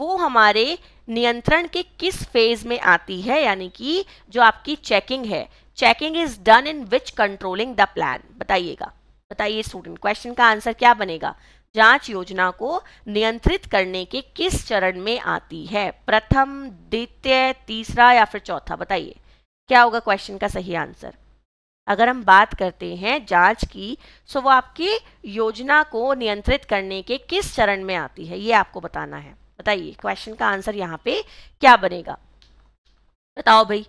वो हमारे नियंत्रण के किस फेज में आती है यानी कि जो आपकी चेकिंग है checking is done in which controlling the plan बताइएगा बताइए स्टूडेंट क्वेश्चन का आंसर क्या बनेगा जांच योजना को नियंत्रित करने के किस चरण में आती है प्रथम द्वितीय तीसरा या फिर चौथा बताइए क्या होगा क्वेश्चन का सही आंसर अगर हम बात करते हैं जांच की सो वो आपकी योजना को नियंत्रित करने के किस चरण में आती है ये आपको बताना है बताइए क्वेश्चन का आंसर यहाँ पे क्या बनेगा बताओ भाई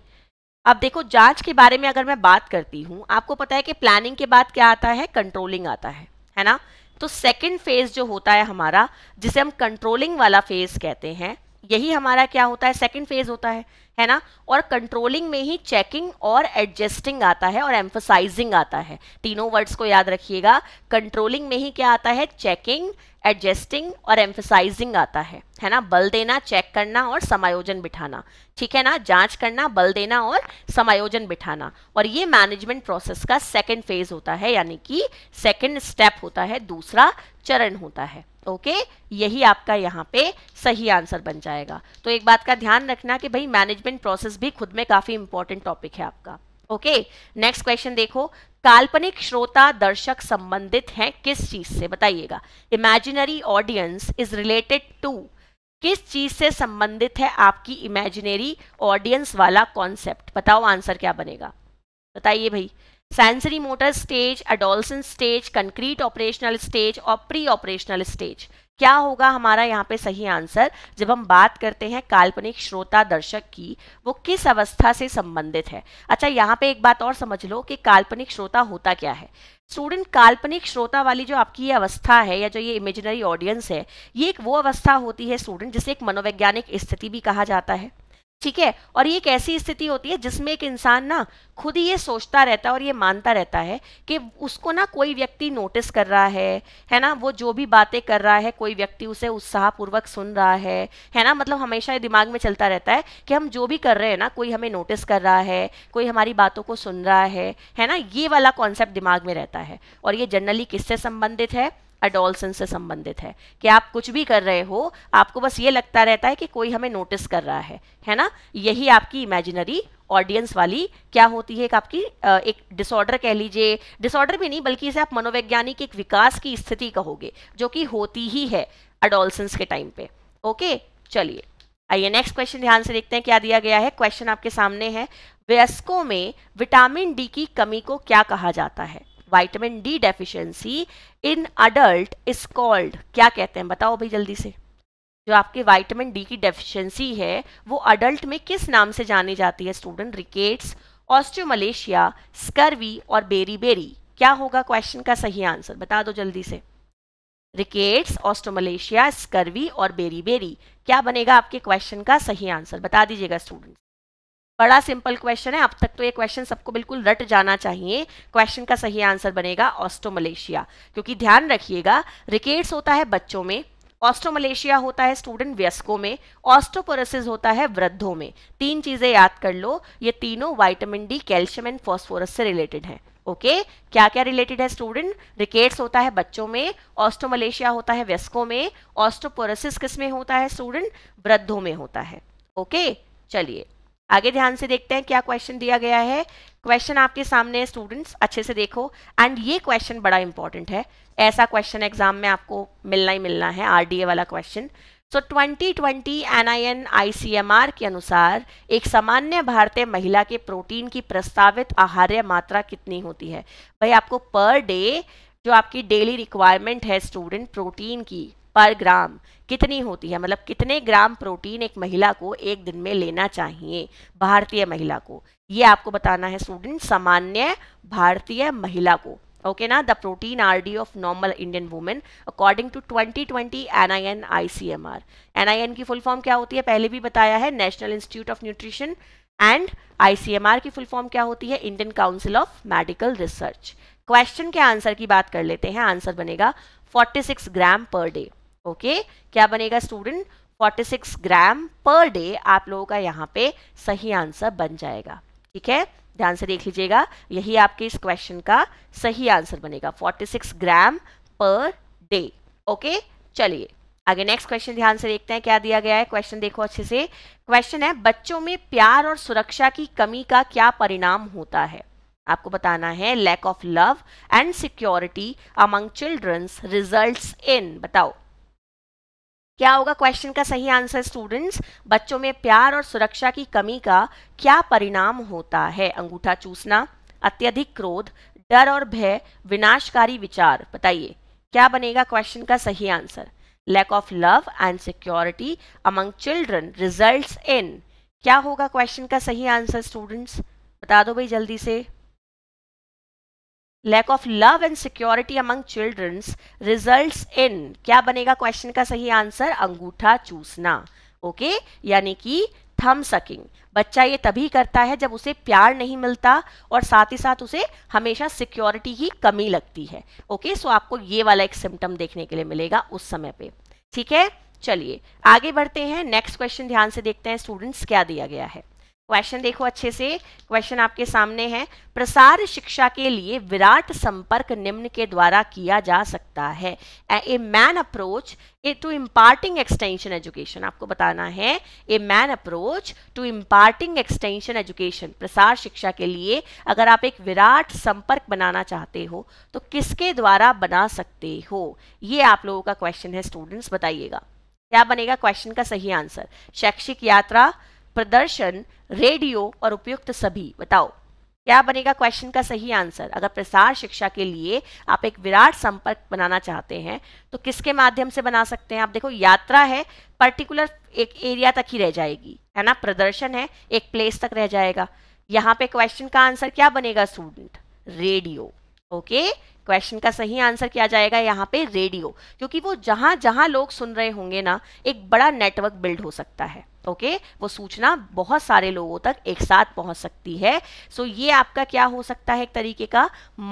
अब देखो जांच के बारे में अगर मैं बात करती हूँ आपको पता है कि प्लानिंग के बाद क्या आता है कंट्रोलिंग आता है है ना तो सेकंड फेज जो होता है हमारा जिसे हम कंट्रोलिंग वाला फेज कहते हैं यही हमारा क्या होता है सेकेंड फेज होता है है ना और कंट्रोलिंग में ही चेकिंग और एडजस्टिंग आता है और एम्फोसाइजिंग आता है तीनों वर्ड्स को याद रखिएगा कंट्रोलिंग में ही क्या आता है चेकिंग एडजस्टिंग और एम्फोसाइजिंग आता है है ना बल देना चेक करना और समायोजन बिठाना ठीक है ना जांच करना बल देना और समायोजन बिठाना और ये मैनेजमेंट प्रोसेस का सेकेंड फेज होता है यानी कि सेकेंड स्टेप होता है दूसरा चरण होता है ओके okay? यही आपका यहाँ पे सही आंसर बन जाएगा तो एक बात का ध्यान रखना कि भाई मैनेजमेंट प्रोसेस भी खुद में काफ़ी इंपॉर्टेंट टॉपिक है आपका ओके नेक्स्ट क्वेश्चन देखो काल्पनिक श्रोता दर्शक संबंधित हैं किस चीज से बताइएगा imaginary audience is related to किस चीज से संबंधित है आपकी इमेजिनरी ऑडियंस वाला कॉन्सेप्ट बताओ आंसर क्या बनेगा बताइए भाई sensory motor stage adolescence stage concrete operational stage और प्री ऑपरेशनल स्टेज क्या होगा हमारा यहाँ पे सही आंसर जब हम बात करते हैं काल्पनिक श्रोता दर्शक की वो किस अवस्था से संबंधित है अच्छा यहाँ पे एक बात और समझ लो कि काल्पनिक श्रोता होता क्या है स्टूडेंट काल्पनिक श्रोता वाली जो आपकी ये अवस्था है या जो ये इमेजिनरी ऑडियंस है ये एक वो अवस्था होती है स्टूडेंट जिसे एक मनोवैज्ञानिक स्थिति भी कहा जाता है ठीक है और ये एक ऐसी स्थिति होती है जिसमें एक इंसान ना खुद ही ये सोचता रहता है और ये मानता रहता है कि उसको ना कोई व्यक्ति नोटिस कर रहा है है ना वो जो भी बातें कर रहा है कोई व्यक्ति उसे उत्साहपूर्वक सुन रहा है है ना मतलब हमेशा ये दिमाग में चलता रहता है कि हम जो भी कर रहे हैं ना कोई हमें नोटिस कर रहा है कोई हमारी बातों को सुन रहा है है ना ये वाला कॉन्सेप्ट दिमाग में रहता है और ये जनरली किससे संबंधित है अडोलसन से संबंधित है कि आप कुछ भी कर रहे हो आपको बस ये लगता रहता है कि कोई हमें नोटिस कर रहा है है ना यही आपकी इमेजिनरी ऑडियंस वाली क्या होती है एक आपकी एक डिसऑर्डर कह लीजिए डिसऑर्डर भी नहीं बल्कि इसे आप मनोवैज्ञानिक एक विकास की स्थिति कहोगे जो कि होती ही है अडोलसेंस के टाइम पे ओके चलिए आइए नेक्स्ट क्वेश्चन ध्यान से देखते हैं क्या दिया गया है क्वेश्चन आपके सामने है वयस्कों में विटामिन डी की कमी को क्या कहा जाता है vitamin D deficiency in adult is called क्या कहते हैं बताओ भाई जल्दी से जो आपके वाइटामिन डी की डेफिशिएंसी है वो अडल्ट में किस नाम से जानी जाती है स्टूडेंट रिकेट्स ऑस्ट्रोमलेशिया स्कर्वी और बेरी बेरी क्या होगा क्वेश्चन का सही आंसर बता दो जल्दी से रिकेट्स ऑस्ट्रोमलेशिया स्कर्वी और बेरी बेरी क्या बनेगा आपके क्वेश्चन का सही आंसर बता दीजिएगा स्टूडेंट बड़ा सिंपल क्वेश्चन है अब तक तो ये क्वेश्चन सबको बिल्कुल रट जाना चाहिए क्वेश्चन का सही आंसर बनेगा ऑस्टोमलेशिया क्योंकि ध्यान रखिएगा रिकेट्स होता है बच्चों में ऑस्ट्रोमलेशिया होता है स्टूडेंट व्यस्कों में ऑस्टोपोरोसिस होता है वृद्धों में तीन चीज़ें याद कर लो ये तीनों vitamin D calcium and phosphorus से रिलेटेड है ओके क्या क्या रिलेटेड है स्टूडेंट रिकेट्स होता है बच्चों में ऑस्टोमलेशिया होता है व्यस्कों में ऑस्टोपोरसिस किस में होता है स्टूडेंट वृद्धों में होता है ओके okay? चलिए आगे ध्यान से देखते हैं क्या क्वेश्चन दिया गया है क्वेश्चन आपके सामने स्टूडेंट्स अच्छे से देखो एंड ये क्वेश्चन बड़ा इंपॉर्टेंट है ऐसा क्वेश्चन एग्जाम में आपको मिलना ही मिलना है आरडीए वाला question so twenty twenty N I N I C M R के अनुसार एक सामान्य भारतीय महिला के प्रोटीन की प्रस्तावित आहार्य मात्रा कितनी होती है भाई आपको पर डे जो आपकी डेली रिक्वायरमेंट है स्टूडेंट प्रोटीन की पर ग्राम कितनी होती है मतलब कितने ग्राम प्रोटीन एक महिला को एक दिन में लेना चाहिए भारतीय महिला को ये आपको बताना है स्टूडेंट सामान्य भारतीय महिला को ओके ना the protein R D of normal Indian women according to 2020 N I N की फुल फॉर्म क्या होती है पहले भी बताया है National Institute of Nutrition and ICMR की फुल फॉर्म क्या होती है Indian Council of Medical Research question के आंसर की बात कर लेते हैं आंसर बनेगा 46 ग्राम पर डे ओके क्या बनेगा स्टूडेंट 46 ग्राम पर डे आप लोगों का यहाँ पे सही आंसर बन जाएगा ठीक है ध्यान से देख लीजिएगा यही आपके इस क्वेश्चन का सही आंसर बनेगा 46 ग्राम पर डे ओके चलिए आगे नेक्स्ट क्वेश्चन ध्यान से देखते हैं क्या दिया गया है क्वेश्चन देखो अच्छे से क्वेश्चन है बच्चों में प्यार और सुरक्षा की कमी का क्या परिणाम होता है आपको बताना है lack of love and security among childrens results in बताओ क्या होगा क्वेश्चन का सही आंसर स्टूडेंट्स बच्चों में प्यार और सुरक्षा की कमी का क्या परिणाम होता है अंगूठा चूसना अत्यधिक क्रोध डर और भय विनाशकारी विचार बताइए क्या बनेगा क्वेश्चन का सही answer lack of love and security among children result in क्या होगा क्वेश्चन का सही आंसर स्टूडेंट्स बता दो भाई जल्दी से lack of love and security among childrens result in क्या बनेगा क्वेश्चन का सही आंसर अंगूठा चूसना ओके okay? यानी कि थम सकिंग बच्चा ये तभी करता है जब उसे प्यार नहीं मिलता और साथ ही साथ उसे हमेशा सिक्योरिटी की कमी लगती है ओके okay? सो so आपको ये वाला एक सिम्टम देखने के लिए मिलेगा उस समय पे ठीक है चलिए आगे बढ़ते हैं नेक्स्ट क्वेश्चन ध्यान से देखते हैं स्टूडेंट्स क्या दिया गया है क्वेश्चन देखो अच्छे से क्वेश्चन आपके सामने है प्रसार शिक्षा के लिए विराट संपर्क निम्न के द्वारा किया जा सकता है a man approach a to imparting extension education आपको बताना है a man approach to imparting extension education प्रसार शिक्षा के लिए अगर आप एक विराट संपर्क बनाना चाहते हो तो किसके द्वारा बना सकते हो ये आप लोगों का क्वेश्चन है स्टूडेंट्स बताइएगा क्या बनेगा क्वेश्चन का सही आंसर शैक्षिक यात्रा प्रदर्शन रेडियो और उपयुक्त सभी बताओ क्या बनेगा क्वेश्चन का सही आंसर अगर प्रसार शिक्षा के लिए आप एक विराट संपर्क बनाना चाहते हैं तो किसके माध्यम से बना सकते हैं आप देखो यात्रा है पर्टिकुलर एक एरिया तक ही रह जाएगी है ना प्रदर्शन है एक प्लेस तक रह जाएगा यहाँ पे क्वेश्चन का आंसर क्या बनेगा स्टूडेंट रेडियो ओके क्वेश्चन का सही आंसर क्या जाएगा यहाँ पे रेडियो क्योंकि वो जहां जहां लोग सुन रहे होंगे ना एक बड़ा नेटवर्क बिल्ड हो सकता है ओके okay? वो सूचना बहुत सारे लोगों तक एक साथ पहुंच सकती है सो so ये आपका क्या हो सकता है एक तरीके का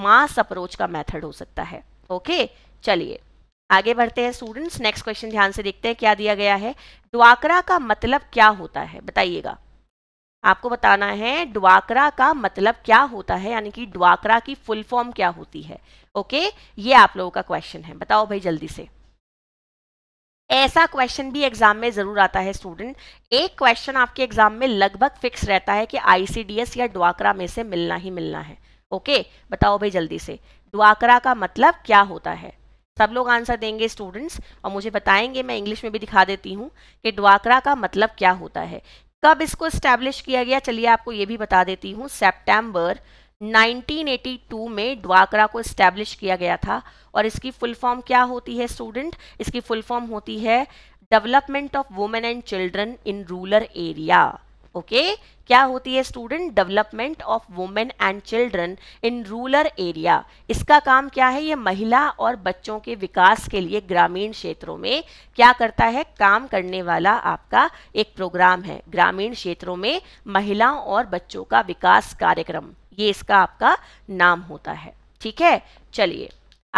मास अप्रोच का मेथड हो सकता है ओके okay? चलिए आगे बढ़ते हैं स्टूडेंट्स नेक्स्ट क्वेश्चन ध्यान से देखते हैं क्या दिया गया है ड्वाकरा का मतलब क्या होता है बताइएगा आपको बताना है डुआकरा का मतलब क्या होता है यानी कि डुआकरा की फुल फॉर्म क्या होती है ओके ये आप लोगों का क्वेश्चन है बताओ भाई जल्दी से ऐसा क्वेश्चन भी एग्जाम में जरूर आता है स्टूडेंट एक क्वेश्चन आपके एग्जाम में लगभग फिक्स रहता है कि आईसीडीएस या डुआकरा में से मिलना ही मिलना है ओके बताओ भाई जल्दी से डुआकरा का मतलब क्या होता है सब लोग आंसर देंगे स्टूडेंट्स और मुझे बताएंगे मैं इंग्लिश में भी दिखा देती हूँ कि डुआकरा का मतलब क्या होता है कब इसको स्टैब्लिश किया गया चलिए आपको ये भी बता देती हूँ सेप्टेम्बर 1982 में ड्वाकरा को स्टैब्लिश किया गया था और इसकी फुल फॉर्म क्या होती है स्टूडेंट इसकी फुल फॉर्म होती है development of women and children in rural area okay क्या होती है student development of women and children in rural area इसका काम क्या है ये महिला और बच्चों के विकास के लिए ग्रामीण क्षेत्रों में क्या करता है काम करने वाला आपका एक प्रोग्राम है ग्रामीण क्षेत्रों में महिलाओं और बच्चों का विकास कार्यक्रम ये इसका आपका नाम होता है ठीक है चलिए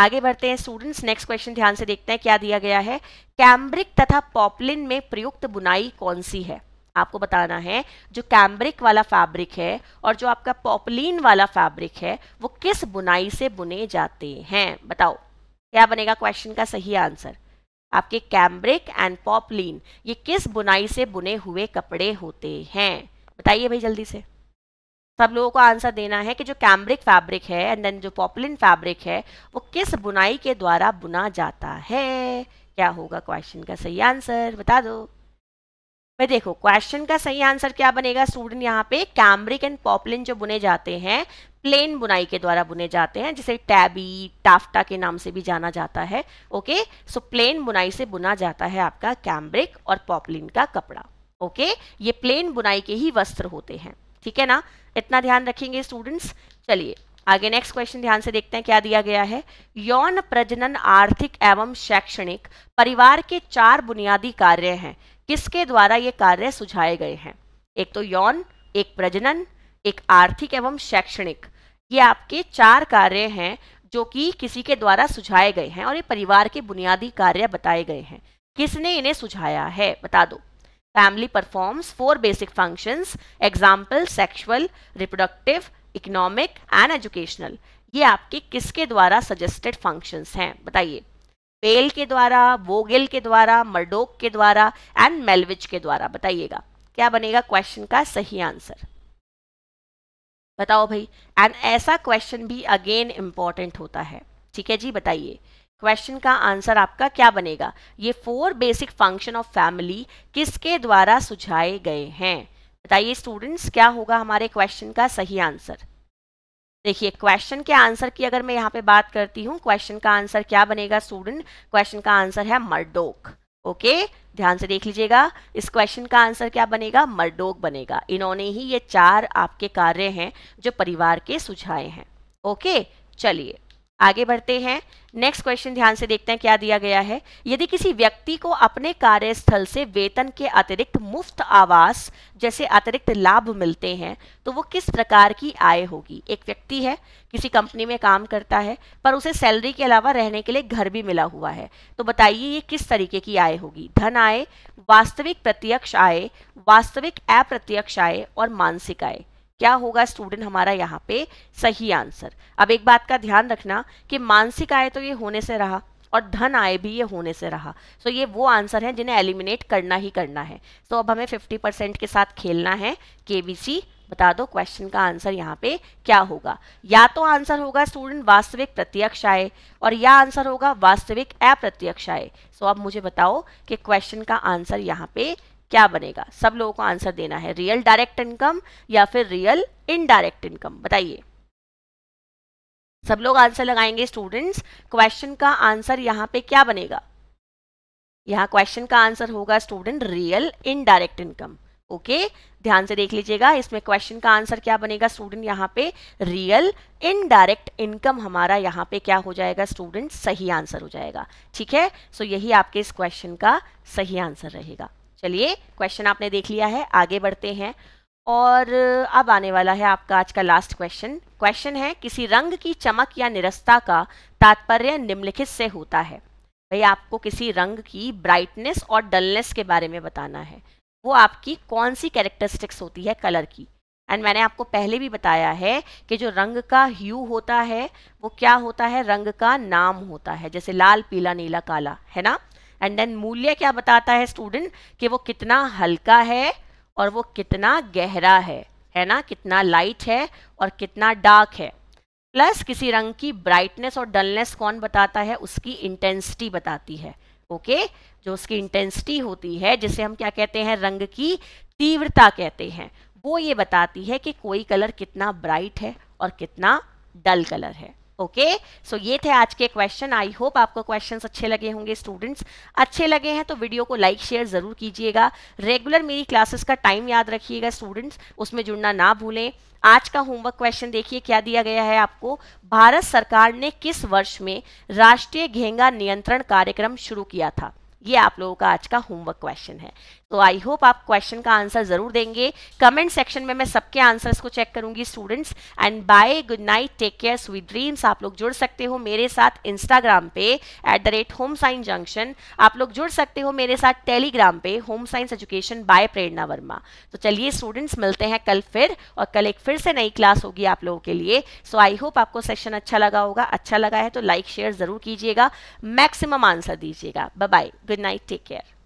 आगे बढ़ते हैं स्टूडेंट्स नेक्स्ट क्वेश्चन ध्यान से देखते हैं क्या दिया गया है कैम्ब्रिक तथा पॉपलिन में प्रयुक्त बुनाई कौन सी है आपको बताना है जो कैम्ब्रिक वाला फैब्रिक है और जो आपका पॉपलिन वाला फैब्रिक है वो किस बुनाई से बुने जाते हैं बताओ क्या बनेगा क्वेश्चन का सही आंसर आपके कैम्ब्रिक एंड पॉपलिन ये किस बुनाई से बुने हुए कपड़े होते हैं बताइए भाई जल्दी से सब लोगों को आंसर देना है कि जो कैम्ब्रिक फैब्रिक है एंड देन जो पॉपलिन फैब्रिक है वो किस बुनाई के द्वारा बुना जाता है क्या होगा क्वेश्चन का सही आंसर बता दो भाई देखो क्वेश्चन का सही आंसर क्या बनेगा स्टूडेंट यहाँ पे कैम्ब्रिक एंड पॉपलिन जो बुने जाते हैं प्लेन बुनाई के द्वारा बुने जाते हैं जिसे टैबी टाफ्टा के नाम से भी जाना जाता है ओके सो प्लेन बुनाई से बुना जाता है आपका कैम्ब्रिक और पॉपलिन का कपड़ा ओके ये प्लेन बुनाई के ही वस्त्र होते हैं ठीक है ना इतना ध्यान रखेंगे स्टूडेंट्स चलिए आगे नेक्स्ट क्वेश्चन ध्यान से देखते हैं क्या दिया गया है यौन प्रजनन आर्थिक एवं शैक्षणिक परिवार के चार बुनियादी कार्य हैं किसके द्वारा ये कार्य सुझाए गए हैं एक तो यौन एक प्रजनन एक आर्थिक एवं शैक्षणिक ये आपके चार कार्य हैं जो कि किसी के द्वारा सुझाए गए हैं और ये परिवार के बुनियादी कार्य बताए गए हैं किसने इन्हें सुझाया है बता दो family performs four basic functions example sexual reproductive economic and educational ये आपके किसके द्वारा सजेस्टेड फंक्शंस हैं बताइए पेल के द्वारा वोगेल के द्वारा मर्डोक के द्वारा एंड मेलविच के द्वारा बताइएगा क्या बनेगा क्वेश्चन का सही आंसर बताओ भाई एंड ऐसा क्वेश्चन भी अगेन इंपॉर्टेंट होता है ठीक है जी बताइए क्वेश्चन का आंसर आपका क्या बनेगा ये four basic function of family किसके द्वारा सुझाए गए हैं बताइए स्टूडेंट्स क्या होगा हमारे क्वेश्चन का सही आंसर देखिए क्वेश्चन के आंसर की अगर मैं यहाँ पे बात करती हूँ क्वेश्चन का आंसर क्या बनेगा स्टूडेंट क्वेश्चन का आंसर है मर्डोक ओके ध्यान से देख लीजिएगा इस क्वेश्चन का आंसर क्या बनेगा मर्डोक बनेगा इन्होंने ही ये चार आपके कार्य हैं जो परिवार के सुझाए हैं ओके चलिए आगे बढ़ते हैं नेक्स्ट क्वेश्चन ध्यान से देखते हैं क्या दिया गया है यदि किसी व्यक्ति को अपने कार्यस्थल से वेतन के अतिरिक्त मुफ्त आवास जैसे अतिरिक्त लाभ मिलते हैं तो वो किस प्रकार की आय होगी एक व्यक्ति है किसी कंपनी में काम करता है पर उसे सैलरी के अलावा रहने के लिए घर भी मिला हुआ है तो बताइए ये किस तरीके की आय होगी धन आय वास्तविक प्रत्यक्ष आय वास्तविक अप्रत्यक्ष आय और मानसिक आय क्या होगा स्टूडेंट हमारा यहाँ पे सही आंसर अब एक बात का ध्यान रखना कि मानसिक आय तो ये होने से रहा और धन आय भी ये होने से रहा सो so ये वो आंसर है जिन्हें एलिमिनेट करना ही करना है तो so अब हमें 50% के साथ खेलना है के बता दो क्वेश्चन का आंसर यहाँ पे क्या होगा या तो आंसर होगा स्टूडेंट वास्तविक प्रत्यक्ष आय और या आंसर होगा वास्तविक अप्रत्यक्ष आय सो so अब मुझे बताओ कि क्वेश्चन का आंसर यहाँ पे क्या बनेगा सब लोगों को आंसर देना है रियल डायरेक्ट इनकम या फिर रियल इनडायरेक्ट इनकम बताइए सब लोग आंसर लगाएंगे स्टूडेंट्स क्वेश्चन का आंसर यहाँ पे क्या बनेगा यहां क्वेश्चन का आंसर होगा student real indirect income okay ध्यान से देख लीजिएगा इसमें क्वेश्चन का आंसर क्या बनेगा स्टूडेंट यहां पे रियल इनडायरेक्ट इनकम हमारा यहां पे क्या हो जाएगा स्टूडेंट सही आंसर हो जाएगा ठीक है सो so, यही आपके इस क्वेश्चन का सही आंसर रहेगा चलिए क्वेश्चन आपने देख लिया है आगे बढ़ते हैं और अब आने वाला है आपका आज का लास्ट क्वेश्चन क्वेश्चन है किसी रंग की चमक या निरस्ता का तात्पर्य निम्नलिखित से होता है भाई आपको किसी रंग की ब्राइटनेस और डलनेस के बारे में बताना है वो आपकी कौन सी कैरेक्टरिस्टिक्स होती है कलर की एंड मैंने आपको पहले भी बताया है कि जो रंग का ह्यू होता है वो क्या होता है रंग का नाम होता है जैसे लाल पीला नीला काला है ना एंड देन मूल्य क्या बताता है स्टूडेंट कि वो कितना हल्का है और वो कितना गहरा है है ना कितना लाइट है और कितना डार्क है प्लस किसी रंग की ब्राइटनेस और डलनेस कौन बताता है उसकी इंटेंसिटी बताती है ओके जो उसकी इंटेंसिटी होती है जिसे हम क्या कहते हैं रंग की तीव्रता कहते हैं वो ये बताती है कि कोई कलर कितना ब्राइट है और कितना डल कलर है ओके okay? सो so, ये थे आज के क्वेश्चन आई होप आपको क्वेश्चंस अच्छे लगे होंगे स्टूडेंट्स अच्छे लगे हैं तो वीडियो को लाइक शेयर ज़रूर कीजिएगा रेगुलर मेरी क्लासेस का टाइम याद रखिएगा स्टूडेंट्स उसमें जुड़ना ना भूलें आज का होमवर्क क्वेश्चन देखिए क्या दिया गया है आपको भारत सरकार ने किस वर्ष में राष्ट्रीय घेंगा नियंत्रण कार्यक्रम शुरू किया था ये आप लोगों का आज का होमवर्क क्वेश्चन है तो आई होप आप क्वेश्चन का आंसर ज़रूर देंगे कमेंट सेक्शन में मैं सबके आंसर्स को चेक करूंगी students and bye good night take care sweet dreams आप लोग जुड़ सकते हो मेरे साथ इंस्टाग्राम पे at the rate home science junction आप लोग जुड़ सकते हो मेरे साथ टेलीग्राम पे home science education by Prerna Verma तो चलिए स्टूडेंट्स मिलते हैं कल फिर और कल एक फिर से नई क्लास होगी आप लोगों के लिए सो आई होप आपको सेशन अच्छा लगा होगा अच्छा लगा है तो लाइक शेयर ज़रूर कीजिएगा मैक्सिमम आंसर दीजिएगा bye good night take care